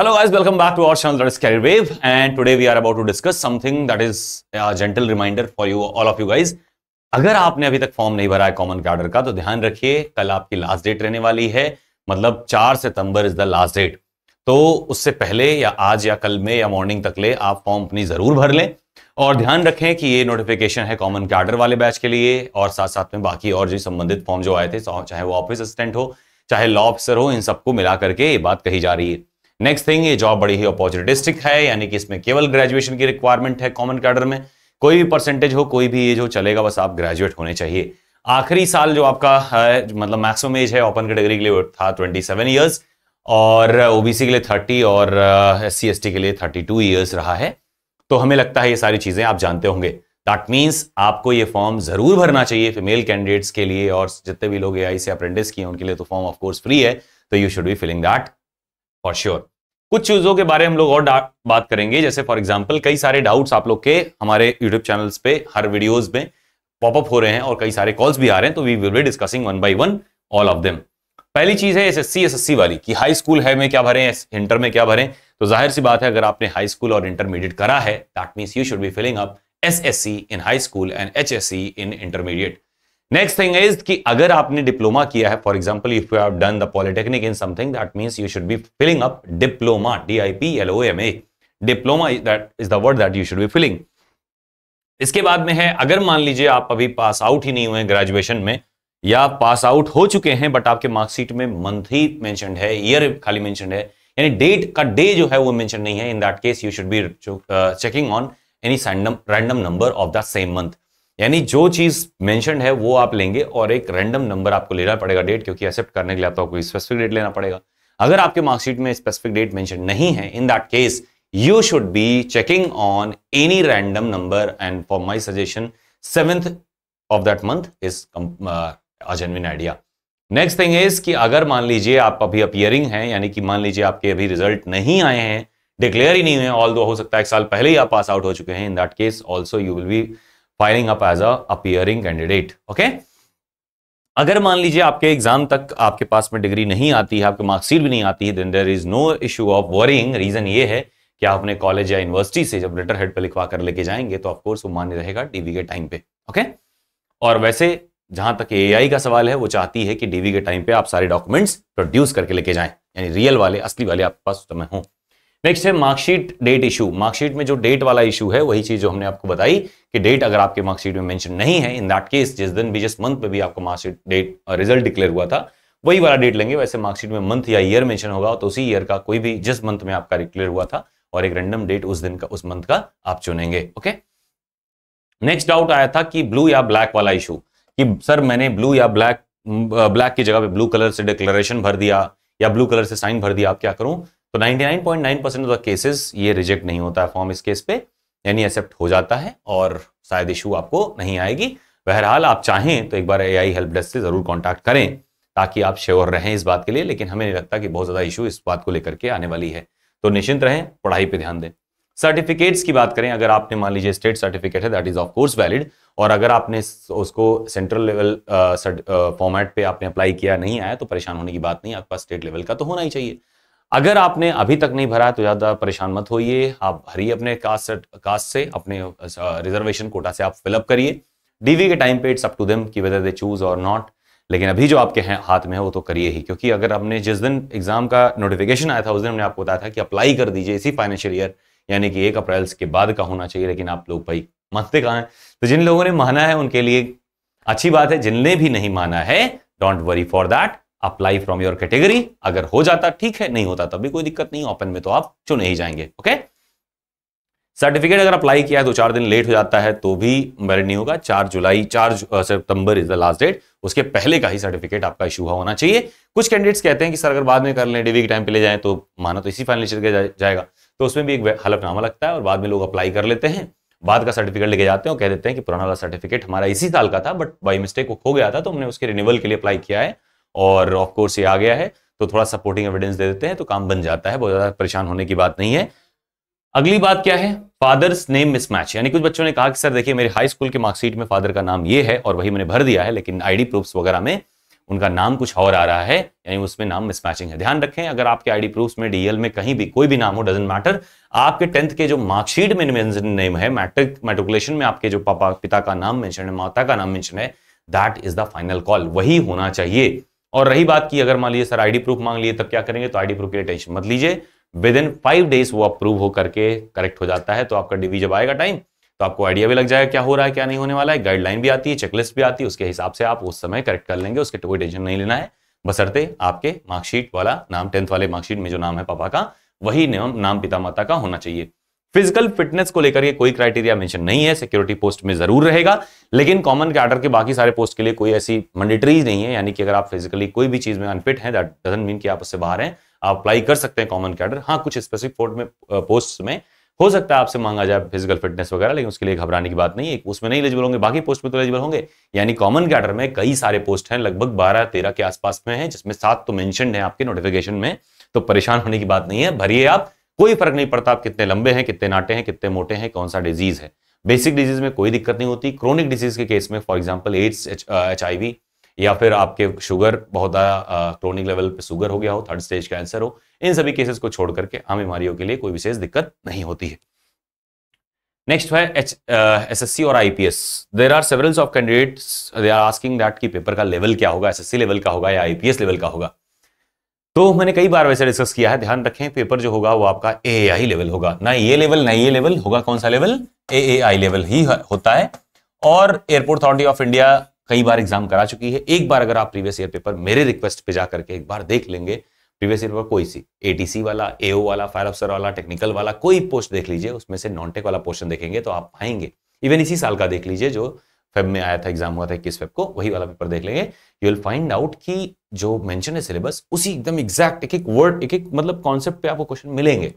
Hello guys, welcome back to our channel that is Career Wave and today we are about to discuss something that is a gentle reminder for you all of you guys. अगर आपने अभी तक form नहीं भरा है common कार्डर का तो ध्यान रखिए कल आपकी लास्ट डेट रहने वाली है मतलब 4 सितंबर इज द लास्ट डेट तो उससे पहले या आज या कल में या मॉर्निंग तक ले आप फॉर्म अपनी जरूर भर लें और ध्यान रखें कि ये नोटिफिकेशन है कॉमन कार्डर वाले बैच के लिए और साथ साथ में बाकी और जो संबंधित फॉर्म जो आए थे चाहे वो ऑफिस असिस्टेंट हो चाहे लॉ ऑफिसर हो इन सबको मिला करके ये बात कही जा रही है नेक्स्ट थिंग ये जॉब बड़ी ही अपॉर्चुनिटिस्टिक है यानी कि इसमें केवल ग्रेजुएशन की रिक्वायरमेंट है कॉमन कैडर में कोई भी परसेंटेज हो कोई भी एज हो चलेगा बस आप ग्रेजुएट होने चाहिए आखिरी साल जो आपका है, मतलब मैक्सिमम एज है ओपन कैटेगरी के लिए था ट्वेंटी सेवन ईयर्स और ओबीसी के लिए थर्टी और एस सी एस टी के लिए थर्टी टू ईयर्स रहा है तो हमें लगता है ये सारी चीज़ें आप जानते होंगे दैट मीन्स आपको ये फॉर्म ज़रूर भरना चाहिए फीमेल कैंडिडेट्स के लिए और जितने भी लोग ए आई से अप्रेंटिस किए उनके लिए तो फॉर्म ऑफकोर्स फ्री है तो you should be filling that for sure कुछ चीजों के बारे में हम लोग और बात करेंगे जैसे फॉर एग्जाम्पल कई सारे डाउट्स आप लोग के हमारे यूट्यूब चैनल्स पे हर वीडियोज में पॉपअप हो रहे हैं और कई सारे कॉल्स भी आ रहे हैं तो we will be discussing one by one all of them पहली चीज है एसएससी एसएससी वाली कि हाई स्कूल है में क्या भरें इंटर में क्या भरें तो जाहिर सी बात है अगर आपने हाई स्कूल और इंटरमीडिएट करा है that means you should be filling up C in high school and C in intermediate next thing is कि अगर आपने डिप्लोमा किया है for example if you have done the polytechnic in something that means you should be filling up diploma D I P L O M A diploma that is the word that you should be filling इसके बाद में है अगर मान लीजिए आप अभी pass out ही नहीं हुए ग्रेजुएशन में या पास आउट हो चुके हैं बट आपके मार्कशीट में मंथ ही है ईयर खाली मैंशन है यानी डेट का डे जो है वो मैंशन नहीं है in that case you should be checking on any random number of the same month यानी जो चीज मेंशन है वो आप लेंगे और एक रैंडम नंबर आपको लेना पड़ेगा डेट क्योंकि एक्सेप्ट करने के लिए आपको स्पेसिफिक डेट लेना पड़ेगा अगर आपके मार्कशीट में स्पेसिफिक डेट मेंशन नहीं है in that case you should be checking on any random number and for my suggestion seventh of that month is uh, idea next thing is कि अगर मान लीजिए आप अभी अपियरिंग हैं यानी कि मान लीजिए आपके अभी रिजल्ट नहीं आए हैं डिक्लेयर ही नहीं हुए ऑल दो हो सकता है एक साल पहले ही आप पास आउट हो चुके हैं in that case also you will be filing up as a appearing candidate okay अगर मान लीजिए आपके एग्जाम तक आपके पास में डिग्री नहीं आती है आपके मार्कशीट भी नहीं आती है then there is no issue of worrying reason ये है कि आप अपने कॉलेज या यूनिवर्सिटी से जब लेटर हेड पर लिखवा कर लेके जाएंगे तो ऑफकोर्स वो मान्य रहेगा डीवी के टाइम पे ओके और वैसे जहां तक आई का सवाल है वो चाहती है कि डीवी के टाइम पे आप सारे डॉक्यूमेंट्स प्रोड्यूस करके लेके जाएं यानी रियल वाले असली वाले आपके पास समय हों नेक्स्ट है मार्कशीट डेट इशू मार्कशीट में जो डेट वाला इशू है वही चीज जो हमने आपको बताई कि डेट अगर आपके मार्कशीट में मेंशन नहीं है इन दैट केस जिस दिन भी जिस मंथ में भी आपको मार्कशीट डेट रिजल्ट डिक्लेयर हुआ था वही वाला डेट लेंगे वैसे मार्कशीट में मंथ या ईयर मेंशन होगा तो उसी ईयर का कोई भी जिस मंथ में आपका डिक्लेयर हुआ था और एक रैंडम डेट उस दिन का उस मंथ का आप चुनेंगे ओके नेक्स्ट डाउट आया था कि ब्लू या ब्लैक वाला इशू कि सर मैंने ब्लू या ब्लैक ब्लैक की जगह पे ब्लू कलर से डिक्लेरेशन भर दिया या ब्लू कलर से साइन भर दिया आप क्या करूं तो 99.9 परसेंट ऑफ द केसेस ये रिजेक्ट नहीं होता है फॉर्म इस केस पे यानी एक्सेप्ट हो जाता है और शायद इशू आपको नहीं आएगी बहरहाल आप चाहें तो एक बार एआई हेल्प डेस्क से ज़रूर कॉन्टैक्ट करें ताकि आप श्योर रहें इस बात के लिए लेकिन हमें नहीं लगता कि बहुत ज़्यादा इशू इस बात को लेकर के आने वाली है तो निश्चिंत रहें पढ़ाई पर ध्यान दें सर्टिफिकेट्स की बात करें अगर आपने मान लीजिए स्टेट सर्टिफिकेट है that is of course valid और अगर आपने उसको सेंट्रल लेवल फॉर्मेट पे आपने अप्लाई किया नहीं आया तो परेशान होने की बात नहीं आपके पास स्टेट लेवल का तो होना ही चाहिए अगर आपने अभी तक नहीं भरा तो ज़्यादा परेशान मत होइए आप भरिए अपने कास्ट कास्ट से अपने रिजर्वेशन कोटा से आप फिलअप करिए डीवी के टाइम पे इट्स अप टू देम की वेदर दे चूज और नॉट लेकिन अभी जो आपके हैं हाथ में है वो तो करिए ही क्योंकि अगर हमने जिस दिन एग्जाम का नोटिफिकेशन आया था उस दिन हमने आपको बताया था कि अप्लाई कर दीजिए इसी फाइनेंशियल ईयर यानी कि एक अप्रैल के बाद का होना चाहिए लेकिन आप लोग भाई मानते कहाँ हैं तो जिन लोगों ने माना है उनके लिए अच्छी बात है जिनने भी नहीं माना है don't worry for that apply from your category अगर हो जाता ठीक है नहीं होता तब भी कोई दिक्कत नहीं ओपन में तो आप चुने ही जाएंगे ओके सर्टिफिकेट अगर अप्लाई किया है दो चार दिन लेट हो जाता है तो भी मेरिट नहीं होगा चार जुलाई चार सितंबर इज द लास्ट डेट उसके पहले का ही सर्टिफिकेट आपका इशू हुआ होना चाहिए कुछ कैंडिडेट्स कहते हैं कि सर अगर बाद में कर लें डिवी के टाइम पे ले जाएं तो माना तो इसी फाइनल जा, जाएगा तो उसमें भी एक हलफनामा लगता है और बाद में लोग अप्लाई कर लेते हैं बाद का सर्टिफिकेट लेके जाते हैं और कह देते हैं कि पुराना वाला सर्टिफिकेट हमारा इसी साल का था बट बाई मिस्टेक वो खो गया था तो हमने उसके रिन्यूअल के लिए अप्लाई किया है और ऑफ कोर्स ये आ गया है तो थोड़ा सपोर्टिंग एविडेंस दे देते हैं तो काम बन जाता है बहुत ज़्यादा परेशान होने की बात नहीं है अगली बात क्या है फादर्स नेम मिसमैच यानी कुछ बच्चों ने कहा कि सर देखिए मेरे हाई स्कूल के मार्कशीट में फादर का नाम ये है और वही मैंने भर दिया है लेकिन आईडी प्रूफ्स वगैरह में उनका नाम कुछ और आ रहा है यानी उसमें नाम मिसमैचिंग है ध्यान रखें अगर आपके आईडी प्रूफ्स में डीएल में कहीं भी कोई भी नाम हो डजेंट मैटर आपके टेंथ के जो मार्कशीट में नेम है मैट्रिक मेट्रिकुलेशन में आपके जो पापा पिता का नाम मेंशन है माता का नाम मेंशन है that is the final call वही होना चाहिए और रही बात की अगर मान लीजिए सर आईडी प्रूफ मांग लिए तब क्या करेंगे तो आईडी प्रूफ के लिए टेंशन मत लीजिए विद इन फाइव डेज वो अप्रूव हो करके करेक्ट हो जाता है तो आपका डीवी जब आएगा टाइम तो आपको आइडिया भी लग जाएगा क्या हो रहा है क्या नहीं होने वाला है गाइडलाइन भी आती है चेकलिस्ट भी आती है उसके हिसाब से आप उस समय करेक्ट कर लेंगे उसके कोई टेंशन नहीं लेना है बसरते आपके मार्कशीट वाला नाम टेंथ वाले मार्कशीट में जो नाम है पापा का वही नाम पिता माता का होना चाहिए फिजिकल फिटनेस को लेकर के कोई क्राइटेरिया मेंशन नहीं है सिक्योरिटी पोस्ट में जरूर रहेगा लेकिन कॉमन कैडर के बाकी सारे पोस्ट के लिए कोई ऐसी मंडेटरीज नहीं है यानी कि अगर आप फिजिकली कोई भी चीज में अनफिट है दैट डजेंट मीन कि आप उससे बाहर हैं आप अप्लाई कर सकते हैं कॉमन कैडर हाँ कुछ स्पेसिफिक फोर्ट में पोस्ट में हो सकता है आपसे मांगा जाए फिजिकल फिटनेस वगैरह लेकिन उसके लिए घबराने की बात नहीं है उसमें नहीं एलिजिबल होंगे बाकी पोस्ट में तो एलिजिबल होंगे यानी कॉमन कैडर में कई सारे पोस्ट हैं लगभग बारह तेरह के आसपास में है जिसमें सात तो मैंशन है आपके नोटिफिकेशन में तो परेशान होने की बात नहीं है भरिए आप कोई फर्क नहीं पड़ता आप कितने लंबे हैं कितने नाटे हैं कितने मोटे हैं कौन सा डिजीज है बेसिक डिजीज में कोई दिक्कत नहीं होती क्रोनिक डिजीज के केस में for example AIDS H I या फिर आपके शुगर बहुत ज़्यादा क्रोनिक लेवल पे शुगर हो गया हो थर्ड स्टेज कैंसर हो इन सभी केसेस को छोड़ करके आम बीमारियों के लिए कोई विशेष दिक्कत नहीं होती है नेक्स्ट है एच एस एस सी और I P S there are severals of candidates they are asking that की पेपर का लेवल क्या होगा एस एस सी लेवल का होगा या आई पी एस लेवल का होगा तो मैंने कई बार वैसे डिस्कस किया है ध्यान रखें पेपर जो होगा वो आपका ए ए आई लेवल होगा ना ये लेवल ना ये लेवल होगा कौन सा level A A I level ही होता है और एयरपोर्ट अथॉरिटी ऑफ इंडिया कई बार एग्जाम करा चुकी है एक बार अगर आप प्रीवियस ईयर पेपर मेरे रिक्वेस्ट पे जाकर के एक बार देख लेंगे प्रीवियस ईयर पेपर कोई सी ए वाला एओ वाला फायर अफसर वाला टेक्निकल वाला कोई पोस्ट देख लीजिए उसमें से नॉन टेक वाला पोर्शन देखेंगे तो आप पाएंगे इवन इसी साल का देख लीजिए जो फेब में आया था एग्जाम हुआ था इक्कीस फेब को वही वाला पेपर देख लेंगे यू विल फाइंड आउट की जो मेंशन है सिलेबस उसी एकदम एग्जैक्ट एक एक वर्ड एक एक मतलब कॉन्सेप्ट पे आपको क्वेश्चन मिलेंगे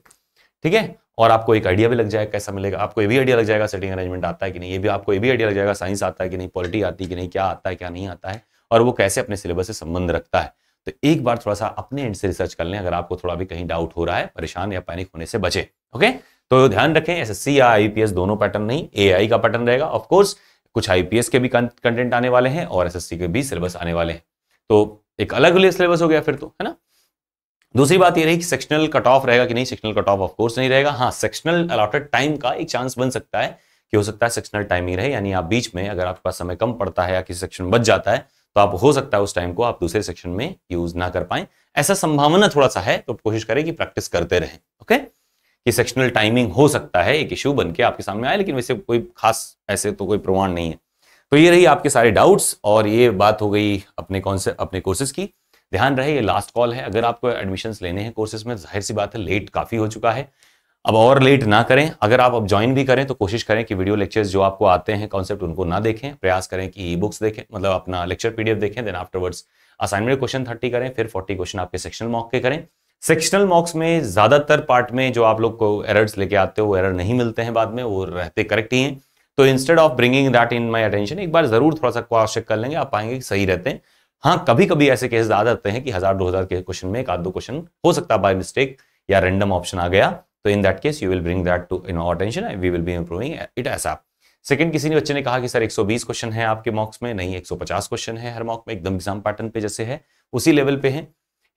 ठीक है और आपको एक आइडिया भी लग जाएगा कैसा मिलेगा आपको ये भी आइडिया लग जाएगा सेटिंग अरेंजमेंट आता है कि नहीं ये भी आपको ये भी आइडिया लग जाएगा साइंस आता है कि नहीं पॉलिटी आती है कि नहीं क्या आता है क्या नहीं आता है और वो कैसे अपने सिलेबस से संबंध रखता है तो एक बार थोड़ा सा अपने एंड से रिसर्च कर लें अगर आपको थोड़ा भी कहीं डाउट हो रहा है परेशान या पैनिक होने से बचे ओके तो ध्यान रखें एसएससी या आईपीएस दोनों पैटर्न नहीं एआई का पैटर्न रहेगा ऑफकोर्स कुछ आईपीएस के भी कंटेंट आने वाले हैं और एसएससी के भी सिलेबस आने वाले हैं तो एक अलग सिलेबस हो गया फिर तो है ना दूसरी बात यह रही कि सेक्शनल कट ऑफ रहेगा कि नहीं सेक्शनल कट ऑफ ऑफकोर्स नहीं रहेगा हाँ सेक्शनल अलॉटेड टाइम का एक चांस बन सकता है कि हो सकता है सेक्शनल टाइमिंग रहे यानी आप बीच में अगर आपके पास समय कम पड़ता है या किसी सेक्शन बच जाता है तो आप हो सकता है उस टाइम को आप दूसरे सेक्शन में यूज ना कर पाए ऐसा संभावना थोड़ा सा है तो कोशिश करें कि प्रैक्टिस करते रहें ओके कि सेक्शनल टाइमिंग हो सकता है एक इश्यू बन के आपके सामने आए लेकिन वैसे कोई खास ऐसे तो कोई प्रमाण नहीं है तो ये रही आपके सारे डाउट्स और ये बात हो गई अपने कौन से अपने कोर्सेज की ध्यान रहे ये लास्ट कॉल है अगर आपको एडमिशन्स लेने हैं कोर्सेज में जाहिर सी बात है लेट काफ़ी हो चुका है अब और लेट ना करें अगर आप अब ज्वाइन भी करें तो कोशिश करें कि वीडियो लेक्चर्स जो आपको आते हैं कॉन्सेप्ट उनको ना देखें प्रयास करें कि ई बुक्स देखें मतलब अपना लेक्चर पीडीएफ देखें then afterwards assignment question thirty करें फिर फोर्टी क्वेश्चन आपके सेक्शनल मॉक के करें सेक्शनल मॉक्स में ज़्यादातर पार्ट में जो आप लोग को एरर्स लेके आते हो वो एरर नहीं मिलते हैं बाद में वो रहते करेक्ट ही हैं तो instead of bringing that in my attention एक बार जरूर थोड़ा सा क्रॉस चेक कर लेंगे आप पाएंगे कि सही रहते हैं हाँ कभी कभी ऐसे केस आ जाते हैं कि हजार दो हजार के क्वेश्चन में एक आध दो क्वेश्चन हो सकता है बाय मिस्टेक या रेंडम ऑप्शन आ गया तो in that case you will bring that to in attention we will be improving it as आप सेकंड किसी ने बच्चे ने कहा कि सर 120 क्वेश्चन है आपके मॉक्स में नहीं 150 क्वेश्चन है हर मॉक में एकदम एग्जाम पैटर्न पे जैसे है उसी लेवल पे है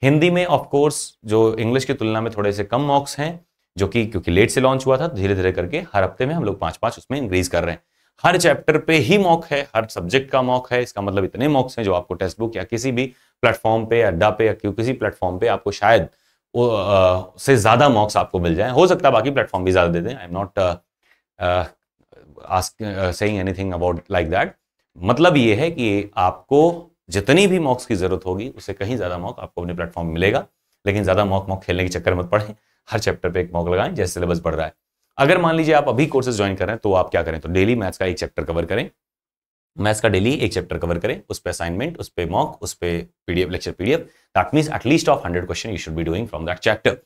हिंदी में ऑफ कोर्स जो इंग्लिश की तुलना में थोड़े से कम मॉक्स हैं जो कि क्योंकि लेट से लॉन्च हुआ था तो धीरे धीरे करके हर हफ्ते में हम लोग पांच पांच उसमें इंक्रीज कर रहे हैं हर चैप्टर पे ही मॉक है हर सब्जेक्ट का मॉक है इसका मतलब इतने मॉक्स हैं जो आपको टेक्स्ट बुक या किसी भी प्लेटफॉर्म पे अड्डा पे या किसी प्लेटफॉर्म पे आपको शायद से ज़्यादा मॉक्स आपको मिल जाए हो सकता है बाकी प्लेटफॉर्म भी ज़्यादा दे दें I am not say saying anything about like that मतलब ये है कि आपको जितनी भी मॉक्स की ज़रूरत होगी उससे कहीं ज़्यादा मॉक आपको अपने प्लेटफॉर्म मिलेगा लेकिन ज़्यादा मॉक मॉक खेलने के चक्कर मत पड़े हर चैप्टर पे एक मॉक लगाएं जैसे सिलेबस बढ़ रहा है अगर मान लीजिए आप अभी कोर्सेज ज्वाइन कर रहे हैं तो आप क्या करें तो डेली मैथ्स का एक चैप्टर कवर करें मैथ्स का डेली एक चैप्टर कवर करें उस पर असाइनमेंट उस पर मॉक उस पर PDF lecture PDF that mean at least of hundred question you should be doing from that chapter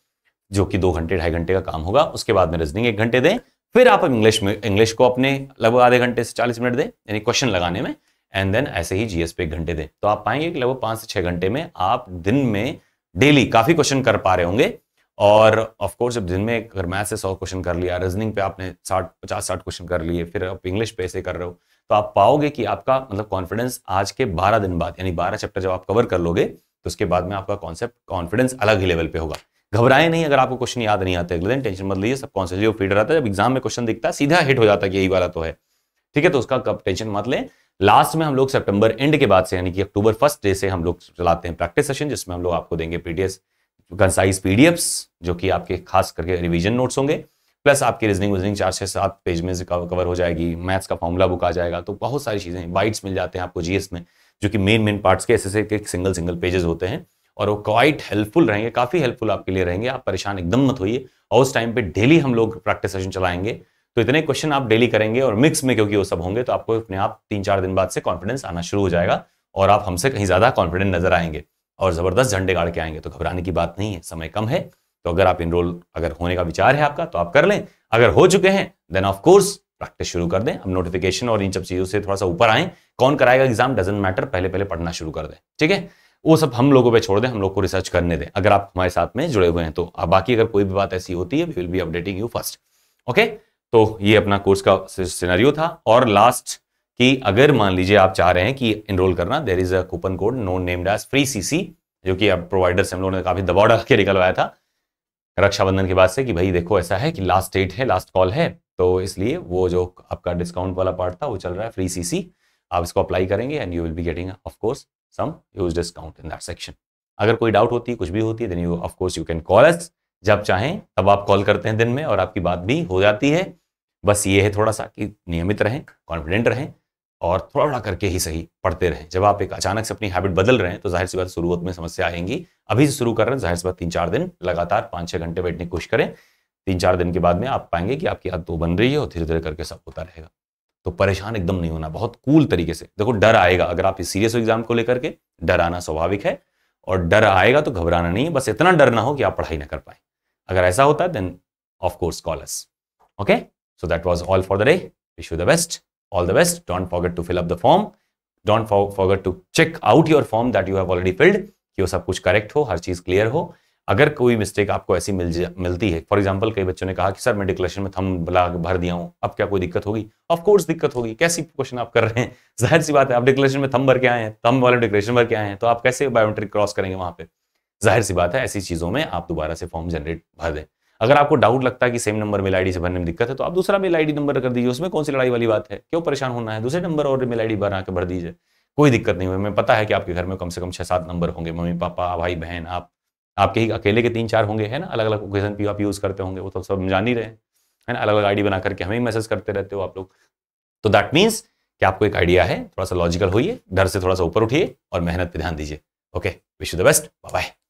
जो कि दो घंटे ढाई घंटे का काम होगा उसके बाद में रीजनिंग एक घंटे दें फिर आप इंग्लिश में इंग्लिश को अपने लगभग आधे घंटे से चालीस मिनट दें यानी क्वेश्चन लगाने में एंड देन ऐसे ही जीएस पे एक घंटे दें तो आप पाएंगे कि लगभग पांच से छह घंटे में आप दिन में डेली काफ़ी क्वेश्चन कर पा रहे होंगे और ऑफ कोर्स जब दिन में अगर मैथ से सौ क्वेश्चन कर लिया रीजनिंग पे आपने साठ पचास साठ क्वेश्चन कर लिए फिर आप इंग्लिश पे ऐसे कर रहे हो तो आप पाओगे कि आपका मतलब कॉन्फिडेंस आज के बारह दिन बाद यानी बारह चैप्टर जब आप कवर कर लोगे तो उसके बाद में आपका कॉन्सेप्ट कॉन्फिडेंस अलग ही लेवल पे होगा घबराए नहीं अगर आपको क्वेश्चन याद नहीं आते अगले दिन टेंशन मत लीजिए सब कॉन्सेप्ट जो फीड रहता है जब एग्जाम में क्वेश्चन दिखता है सीधा हिट हो जाता है कि यही वाला तो है ठीक है तो उसका कब टेंशन मत लें लास्ट में हम लोग सेप्टेम्बर एंड के बाद से यानी कि अक्टूबर फर्स्ट डे से हम लोग चलाते हैं प्रैक्टिस सेशन जिसमें हम लोग आपको देंगे पीडीएस कंसाइज पीडीएफ्स जो कि आपके खास करके रिवीजन नोट्स होंगे प्लस आपकी रीजनिंग वजनिंग चार से सात पेज में कवर हो जाएगी मैथ्स का फॉर्मूला बुक आ जाएगा तो बहुत सारी चीज़ें बाइट्स मिल जाते हैं आपको जीएस में जो कि मेन मेन पार्ट्स के ऐसे के सिंगल सिंगल पेजेस होते हैं और वो क्वाइट हेल्पफुल रहेंगे काफ़ी हेल्पफुल आपके लिए रहेंगे आप परेशान एकदम मत होइए और उस टाइम पे डेली हम लोग प्रैक्टिस सेशन चलाएंगे तो इतने क्वेश्चन आप डेली करेंगे और मिक्स में क्योंकि वो सब होंगे तो आपको अपने आप तीन चार दिन बाद से कॉन्फिडेंस आना शुरू हो जाएगा और आप हमसे कहीं ज़्यादा कॉन्फिडेंट नजर आएंगे और ज़बरदस्त झंडे गाड़ के आएंगे तो घबराने की बात नहीं है समय कम है तो अगर आप इनरोल अगर होने का विचार है आपका तो आप कर लें अगर हो चुके हैं देन ऑफ कोर्स प्रैक्टिस शुरू कर दें अब नोटिफिकेशन और इन सब चीज़ों से थोड़ा सा ऊपर आए कौन कराएगा एग्जाम डजेंट मैटर पहले पहले पढ़ना शुरू कर दें ठीक है वो सब हम लोगों पे छोड़ दें हम लोग को रिसर्च करने दें अगर आप हमारे साथ में जुड़े हुए हैं तो अब बाकी अगर कोई भी बात ऐसी होती है we will be updating you first okay तो ये अपना कोर्स का सिनेरियो था और लास्ट कि अगर मान लीजिए आप चाह रहे हैं कि इनरोल करना there is a coupon code no named as free C जो कि अब प्रोवाइडर से हम लोगों ने काफी दबाव डाल के निकलवाया था रक्षाबंधन के बाद से कि भाई देखो ऐसा है कि लास्ट डेट है लास्ट कॉल है तो इसलिए वो जो आपका डिस्काउंट वाला पार्ट था वो चल रहा है फ्री सी आप इसको अप्लाई करेंगे and you will be getting of course some use discount in that section अगर कोई डाउट होती है कुछ भी होती है then you of course you can call us जब चाहें तब आप कॉल करते हैं दिन में और आपकी बात भी हो जाती है बस ये है थोड़ा सा कि नियमित रहें कॉन्फिडेंट रहें और थोड़ा थोड़ा करके ही सही पढ़ते रहें जब आप एक अचानक से अपनी हैबिट बदल रहे हैं तो जाहिर सी बात शुरुआत में समस्या आएंगी अभी से शुरू कर रहे हैं जाहिर सी बात तीन चार दिन लगातार पाँच छः घंटे बैठने की कोशिश करें तीन चार दिन के बाद में आप पाएंगे कि आपकी आदत तो बन रही है और धीरे धीरे करके सब होता रहेगा तो परेशान एकदम नहीं होना बहुत कूल तरीके से देखो डर आएगा अगर आप इस सीरियस एग्जाम को लेकर के डर आना स्वाभाविक है और डर आएगा तो घबराना नहीं बस इतना डर ना हो कि आप पढ़ाई ना कर पाए अगर ऐसा होता है then of course course call okay so that was all for the day wish you the best All the best. Don't forget to fill up the form. Don't forget to check out your form that you have already filled. कि वो सब कुछ correct हो हर चीज़ clear हो अगर कोई mistake आपको ऐसी मिल मिलती है फॉर एग्जाम्पल कई बच्चों ने कहा कि सर मैं डिक्लेशन में थम बुला भर दिया हूं अब क्या कोई दिक्कत होगी ऑफकोर्स दिक्कत होगी कैसी क्वेश्चन आप कर रहे हैं जाहिर सी बात है आप डिक्लेशन में थम भर के आए हैं थम वाले डिक्लेरेशन भर के आए हैं तो आप कैसे बायोमेट्रिक क्रॉस करेंगे वहां पर जाहिर सी बात है ऐसी चीज़ों में आप दोबारा से फॉर्म जनरेट भर दें अगर आपको डाउट लगता है कि सेम नंबर मेल आईडी से भरने में दिक्कत है तो आप दूसरा मेल आईडी नंबर कर दीजिए उसमें कौन सी लड़ाई वाली बात है क्यों परेशान होना है दूसरे नंबर और मेल आईडी बना भर दीजिए कोई दिक्कत नहीं हुई मैं पता है कि आपके घर में कम से कम छः सात नंबर होंगे मम्मी पापा भाई बहन आप आपके ही अकेले के तीन चार होंगे है ना अलग अलग ओकेजन पे आप यूज़ करते होंगे वो तो सब जान ही रहे हैं ना अलग अलग आई बना करके हमें मैसेज करते रहते हो आप लोग तो दैट मीन्स कि आपको एक आइडिया है थोड़ा सा लॉजिकल होइए डर से थोड़ा सा ऊपर उठिए और मेहनत पर ध्यान दीजिए okay wish you the best bye